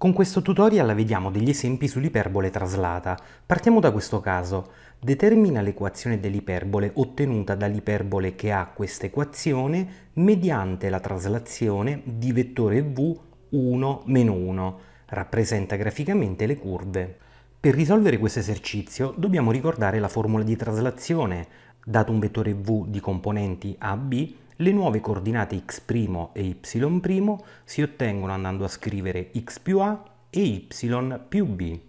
Con questo tutorial vediamo degli esempi sull'iperbole traslata. Partiamo da questo caso. Determina l'equazione dell'iperbole ottenuta dall'iperbole che ha questa equazione mediante la traslazione di vettore v 1-1. Rappresenta graficamente le curve. Per risolvere questo esercizio dobbiamo ricordare la formula di traslazione. Dato un vettore v di componenti a b, le nuove coordinate x' e y' si ottengono andando a scrivere x più a e y più b.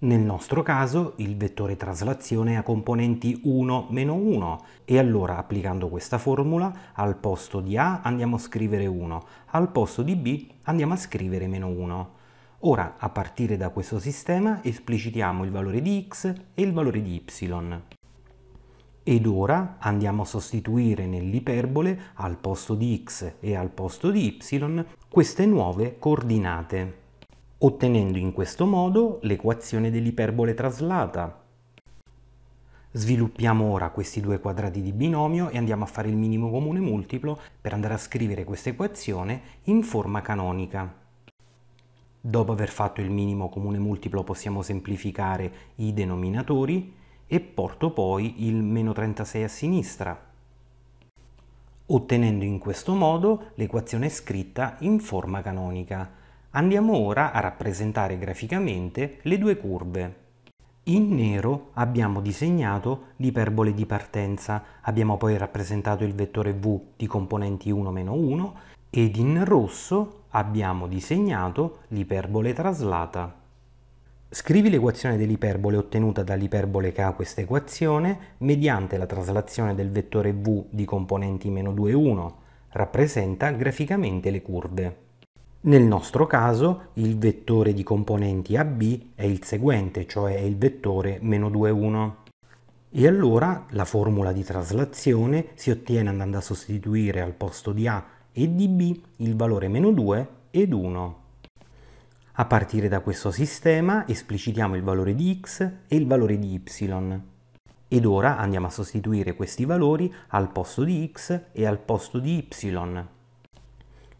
Nel nostro caso il vettore traslazione ha componenti 1 meno 1 e allora applicando questa formula al posto di a andiamo a scrivere 1, al posto di b andiamo a scrivere meno 1. Ora a partire da questo sistema esplicitiamo il valore di x e il valore di y. Ed ora andiamo a sostituire nell'iperbole al posto di x e al posto di y queste nuove coordinate, ottenendo in questo modo l'equazione dell'iperbole traslata. Sviluppiamo ora questi due quadrati di binomio e andiamo a fare il minimo comune multiplo per andare a scrivere questa equazione in forma canonica. Dopo aver fatto il minimo comune multiplo possiamo semplificare i denominatori e porto poi il meno 36 a sinistra, ottenendo in questo modo l'equazione scritta in forma canonica. Andiamo ora a rappresentare graficamente le due curve. In nero abbiamo disegnato l'iperbole di partenza, abbiamo poi rappresentato il vettore v di componenti 1-1 ed in rosso abbiamo disegnato l'iperbole traslata. Scrivi l'equazione dell'iperbole ottenuta dall'iperbole che ha questa equazione mediante la traslazione del vettore v di componenti meno 2, 1. Rappresenta graficamente le curve. Nel nostro caso il vettore di componenti AB è il seguente, cioè il vettore meno 2, 1. E allora la formula di traslazione si ottiene andando a sostituire al posto di A e di B il valore meno 2 ed 1. A partire da questo sistema esplicitiamo il valore di x e il valore di y. Ed ora andiamo a sostituire questi valori al posto di x e al posto di y.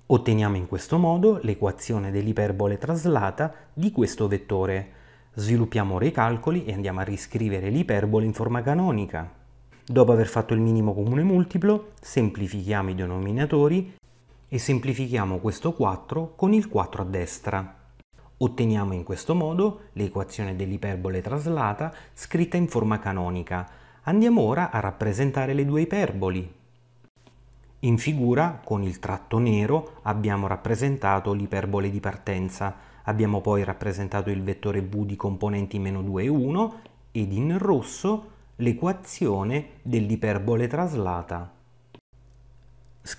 Otteniamo in questo modo l'equazione dell'iperbole traslata di questo vettore. Sviluppiamo ora i calcoli e andiamo a riscrivere l'iperbole in forma canonica. Dopo aver fatto il minimo comune multiplo, semplifichiamo i denominatori e semplifichiamo questo 4 con il 4 a destra. Otteniamo in questo modo l'equazione dell'iperbole traslata scritta in forma canonica. Andiamo ora a rappresentare le due iperboli. In figura, con il tratto nero, abbiamo rappresentato l'iperbole di partenza. Abbiamo poi rappresentato il vettore v di componenti meno 2 e 1 ed in rosso l'equazione dell'iperbole traslata.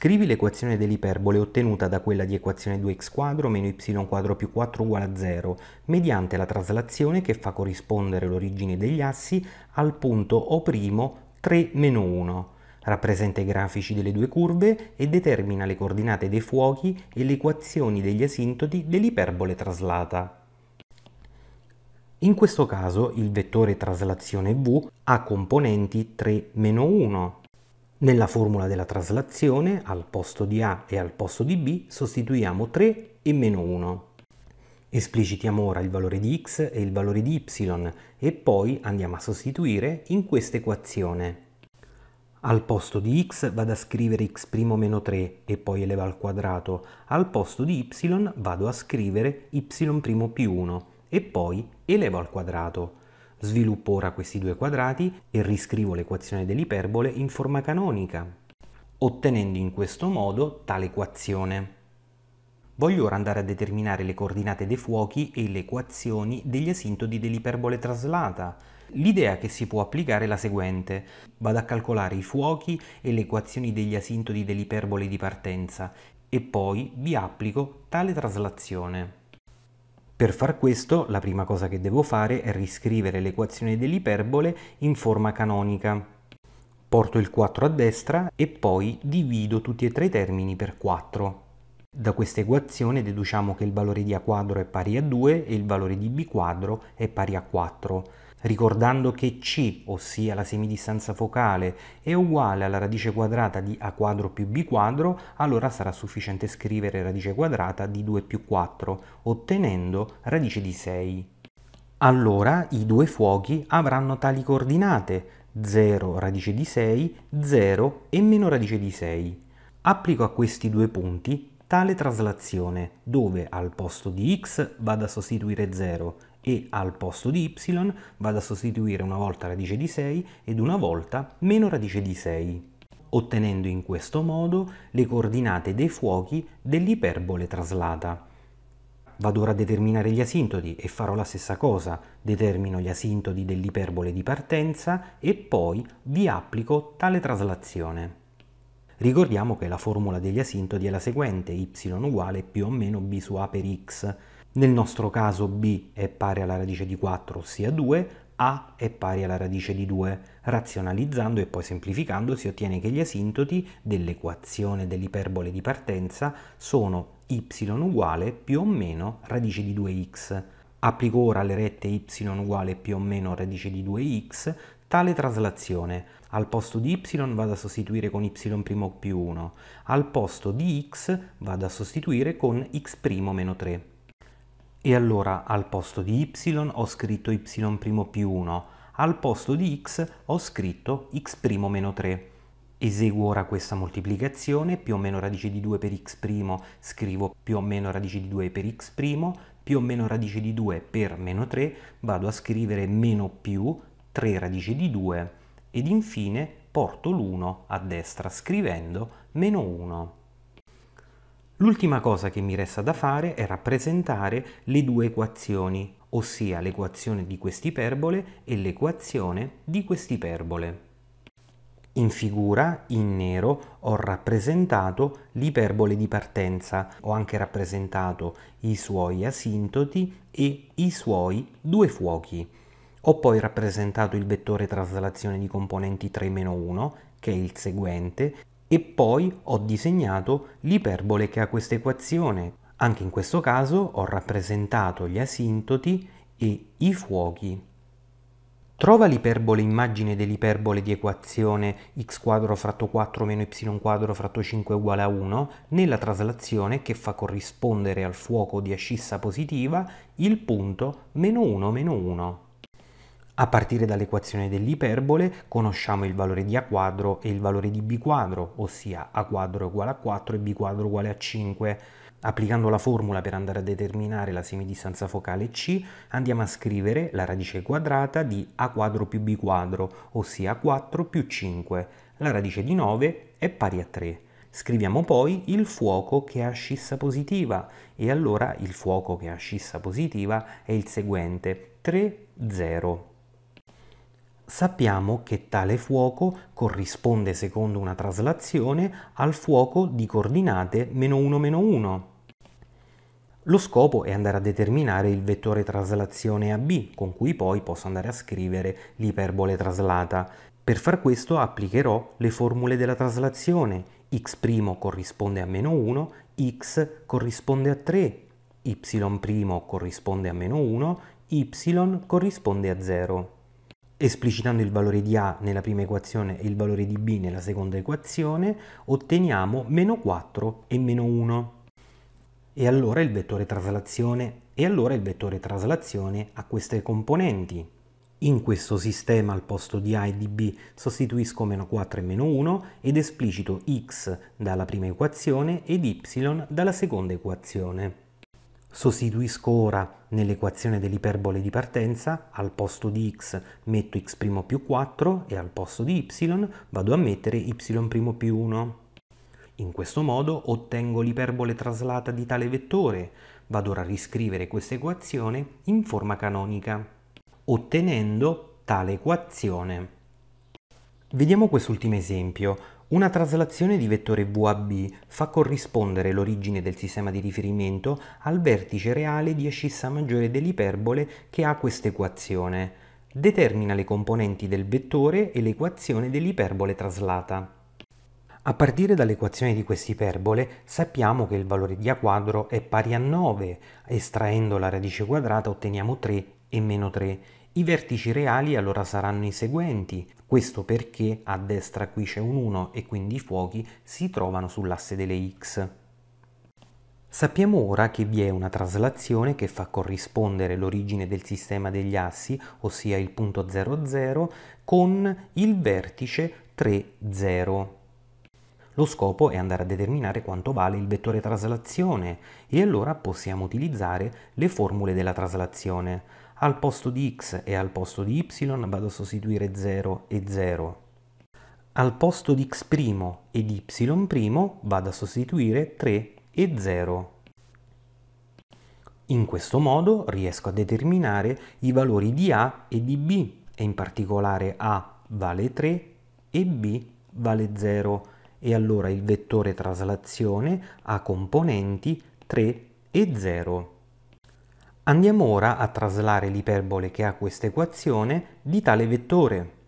Scrivi l'equazione dell'iperbole ottenuta da quella di equazione 2x2 meno y2 più 4 uguale a 0, mediante la traslazione che fa corrispondere l'origine degli assi al punto O' 3 meno 1. Rappresenta i grafici delle due curve e determina le coordinate dei fuochi e le equazioni degli asintoti dell'iperbole traslata. In questo caso il vettore traslazione v ha componenti 3 meno 1, nella formula della traslazione al posto di A e al posto di B sostituiamo 3 e meno 1. Esplicitiamo ora il valore di x e il valore di y e poi andiamo a sostituire in questa equazione. Al posto di x vado a scrivere x'-3 meno e poi eleva al quadrato, al posto di y vado a scrivere y' più 1 e poi elevo al quadrato. Sviluppo ora questi due quadrati e riscrivo l'equazione dell'iperbole in forma canonica, ottenendo in questo modo tale equazione. Voglio ora andare a determinare le coordinate dei fuochi e le equazioni degli asintodi dell'iperbole traslata. L'idea che si può applicare è la seguente. Vado a calcolare i fuochi e le equazioni degli asintodi dell'iperbole di partenza e poi vi applico tale traslazione. Per far questo, la prima cosa che devo fare è riscrivere l'equazione dell'iperbole in forma canonica. Porto il 4 a destra e poi divido tutti e tre i termini per 4. Da questa equazione deduciamo che il valore di a quadro è pari a 2 e il valore di b quadro è pari a 4 ricordando che C, ossia la semidistanza focale, è uguale alla radice quadrata di A quadro più B quadro, allora sarà sufficiente scrivere radice quadrata di 2 più 4, ottenendo radice di 6. Allora i due fuochi avranno tali coordinate 0 radice di 6, 0 e meno radice di 6. Applico a questi due punti tale traslazione, dove al posto di x vado a sostituire 0, e al posto di y vado a sostituire una volta radice di 6 ed una volta meno radice di 6, ottenendo in questo modo le coordinate dei fuochi dell'iperbole traslata. Vado ora a determinare gli asintodi e farò la stessa cosa, determino gli asintodi dell'iperbole di partenza e poi vi applico tale traslazione. Ricordiamo che la formula degli asintodi è la seguente, y uguale più o meno b su a per x, nel nostro caso b è pari alla radice di 4, ossia 2, a è pari alla radice di 2. Razionalizzando e poi semplificando si ottiene che gli asintoti dell'equazione dell'iperbole di partenza sono y uguale più o meno radice di 2x. Applico ora alle rette y uguale più o meno radice di 2x tale traslazione. Al posto di y vado a sostituire con y' più 1, al posto di x vado a sostituire con x' meno 3. E allora al posto di y ho scritto y' più 1, al posto di x ho scritto x' meno 3. Eseguo ora questa moltiplicazione, più o meno radice di 2 per x', scrivo più o meno radice di 2 per x', più o meno radice di 2 per meno 3, vado a scrivere meno più 3 radice di 2 ed infine porto l'1 a destra scrivendo meno 1. L'ultima cosa che mi resta da fare è rappresentare le due equazioni, ossia l'equazione di quest'iperbole e l'equazione di quest'iperbole. In figura, in nero, ho rappresentato l'iperbole di partenza, ho anche rappresentato i suoi asintoti e i suoi due fuochi. Ho poi rappresentato il vettore traslazione di componenti 3-1, che è il seguente, e poi ho disegnato l'iperbole che ha questa equazione. Anche in questo caso ho rappresentato gli asintoti e i fuochi. Trova l'iperbole immagine dell'iperbole di equazione x quadro fratto 4 meno y quadro fratto 5 uguale a 1 nella traslazione che fa corrispondere al fuoco di ascissa positiva il punto meno 1 meno 1. A partire dall'equazione dell'iperbole conosciamo il valore di a quadro e il valore di b quadro, ossia a quadro uguale a 4 e b quadro uguale a 5. Applicando la formula per andare a determinare la semidistanza focale C, andiamo a scrivere la radice quadrata di a quadro più b quadro, ossia 4 più 5. La radice di 9 è pari a 3. Scriviamo poi il fuoco che ha scissa positiva e allora il fuoco che ha scissa positiva è il seguente 3, 0 sappiamo che tale fuoco corrisponde, secondo una traslazione, al fuoco di coordinate meno 1 meno 1. Lo scopo è andare a determinare il vettore traslazione AB, con cui poi posso andare a scrivere l'iperbole traslata. Per far questo applicherò le formule della traslazione. x' corrisponde a meno 1, x corrisponde a 3, y' corrisponde a meno 1, y corrisponde a 0 esplicitando il valore di A nella prima equazione e il valore di B nella seconda equazione, otteniamo meno 4 e meno 1. E allora il vettore traslazione? E allora il vettore traslazione ha queste componenti. In questo sistema al posto di A e di B sostituisco meno 4 e meno 1 ed esplicito x dalla prima equazione ed y dalla seconda equazione. Sostituisco ora nell'equazione dell'iperbole di partenza, al posto di x metto x' più 4 e al posto di y vado a mettere y' più 1. In questo modo ottengo l'iperbole traslata di tale vettore, vado ora a riscrivere questa equazione in forma canonica, ottenendo tale equazione. Vediamo quest'ultimo esempio, una traslazione di vettore VAB fa corrispondere l'origine del sistema di riferimento al vertice reale di ascissa maggiore dell'iperbole che ha questa equazione. Determina le componenti del vettore e l'equazione dell'iperbole traslata. A partire dall'equazione di quest'iperbole sappiamo che il valore di a quadro è pari a 9, estraendo la radice quadrata otteniamo 3 e meno 3 i vertici reali allora saranno i seguenti, questo perché a destra qui c'è un 1 e quindi i fuochi si trovano sull'asse delle x. Sappiamo ora che vi è una traslazione che fa corrispondere l'origine del sistema degli assi, ossia il punto 00, con il vertice 30. Lo scopo è andare a determinare quanto vale il vettore traslazione e allora possiamo utilizzare le formule della traslazione. Al posto di x e al posto di y vado a sostituire 0 e 0. Al posto di x' e di y' vado a sostituire 3 e 0. In questo modo riesco a determinare i valori di a e di b e in particolare a vale 3 e b vale 0 e allora il vettore traslazione ha componenti 3 e 0. Andiamo ora a traslare l'iperbole che ha questa equazione di tale vettore.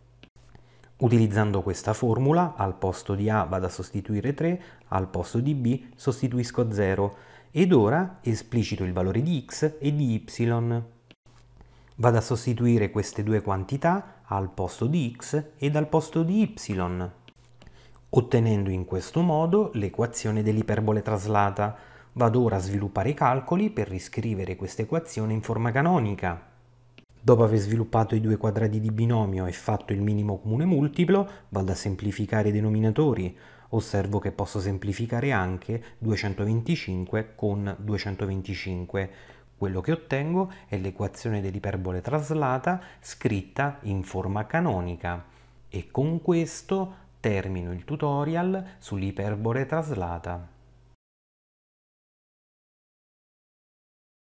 Utilizzando questa formula, al posto di A vado a sostituire 3, al posto di B sostituisco 0 ed ora esplicito il valore di x e di y. Vado a sostituire queste due quantità al posto di x ed al posto di y ottenendo in questo modo l'equazione dell'iperbole traslata. Vado ora a sviluppare i calcoli per riscrivere questa equazione in forma canonica. Dopo aver sviluppato i due quadrati di binomio e fatto il minimo comune multiplo, vado a semplificare i denominatori. Osservo che posso semplificare anche 225 con 225. Quello che ottengo è l'equazione dell'iperbole traslata scritta in forma canonica. E con questo termino il tutorial sull'iperbore traslata.